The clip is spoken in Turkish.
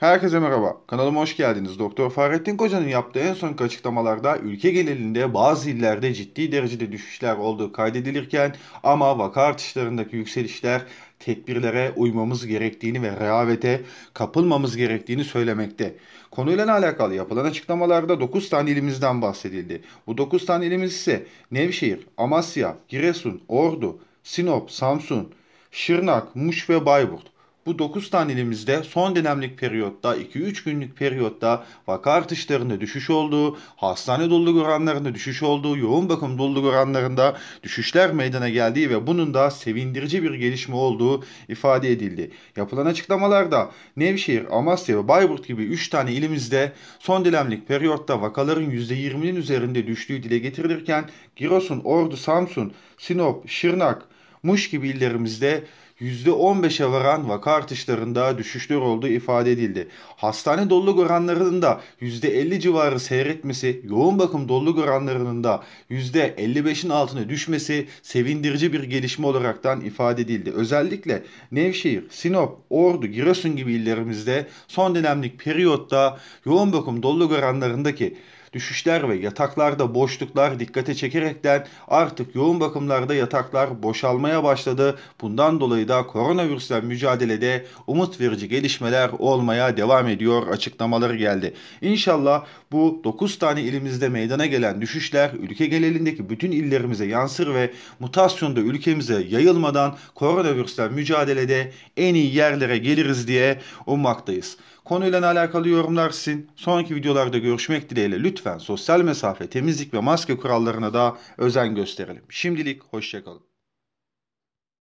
Herkese merhaba. Kanalıma hoş geldiniz. Doktor Fahrettin Koca'nın yaptığı en son açıklamalarda ülke genelinde bazı illerde ciddi derecede düşüşler olduğu kaydedilirken ama vaka artışlarındaki yükselişler tedbirlere uymamız gerektiğini ve rehavete kapılmamız gerektiğini söylemekte. Konuyla ne alakalı yapılan açıklamalarda 9 tane ilimizden bahsedildi. Bu 9 tane ilimiz ise Nevşehir, Amasya, Giresun, Ordu, Sinop, Samsun, Şırnak, Muş ve Bayburt bu 9 tanelimizde son dönemlik periyotta 2-3 günlük periyotta vaka artışlarında düşüş olduğu, hastane doluluk oranlarında düşüş olduğu, yoğun bakım doluluk oranlarında düşüşler meydana geldiği ve bunun da sevindirici bir gelişme olduğu ifade edildi. Yapılan açıklamalarda Nevşehir, Amasya ve Bayburt gibi 3 tane ilimizde son dönemlik periyotta vakaların %20'nin üzerinde düştüğü dile getirilirken Giresun, Ordu, Samsun, Sinop, Şırnak, Muş gibi illerimizde %15'e varan vaka artışlarında düşüşler olduğu ifade edildi. Hastane doluluk oranlarının da %50 civarı seyretmesi, yoğun bakım doluluk oranlarının da %55'in altına düşmesi sevindirici bir gelişme olaraktan ifade edildi. Özellikle Nevşehir, Sinop, Ordu, Giresun gibi illerimizde son dönemlik periyotta yoğun bakım doluluk oranlarındaki Düşüşler ve yataklarda boşluklar dikkate çekerekten artık yoğun bakımlarda yataklar boşalmaya başladı. Bundan dolayı da koronavirüsle mücadelede umut verici gelişmeler olmaya devam ediyor açıklamaları geldi. İnşallah bu 9 tane ilimizde meydana gelen düşüşler ülke genelindeki bütün illerimize yansır ve mutasyonda ülkemize yayılmadan koronavirüsle mücadelede en iyi yerlere geliriz diye ummaktayız. Konuyla alakalı yorumlar sizin. Sonraki videolarda görüşmek dileğiyle. Lütfen lütfen sosyal mesafe, temizlik ve maske kurallarına da özen gösterelim. Şimdilik hoşçakalın.